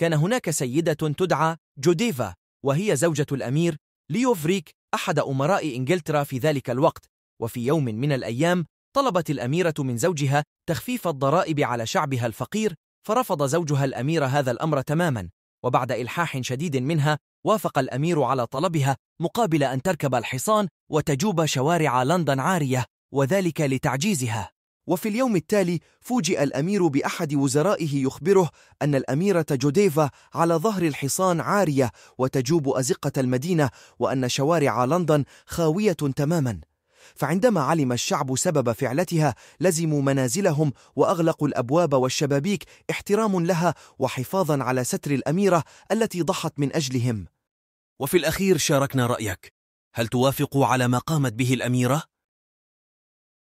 كان هناك سيدة تدعى جوديفا وهي زوجة الأمير ليوفريك أحد أمراء إنجلترا في ذلك الوقت وفي يوم من الأيام طلبت الأميرة من زوجها تخفيف الضرائب على شعبها الفقير فرفض زوجها الأمير هذا الأمر تماما وبعد إلحاح شديد منها وافق الأمير على طلبها مقابل أن تركب الحصان وتجوب شوارع لندن عارية وذلك لتعجيزها وفي اليوم التالي فوجئ الأمير بأحد وزرائه يخبره أن الأميرة جوديفا على ظهر الحصان عارية وتجوب أزقة المدينة وأن شوارع لندن خاوية تماما فعندما علم الشعب سبب فعلتها لزموا منازلهم وأغلقوا الأبواب والشبابيك احترام لها وحفاظا على ستر الأميرة التي ضحت من أجلهم وفي الأخير شاركنا رأيك هل توافق على ما قامت به الأميرة؟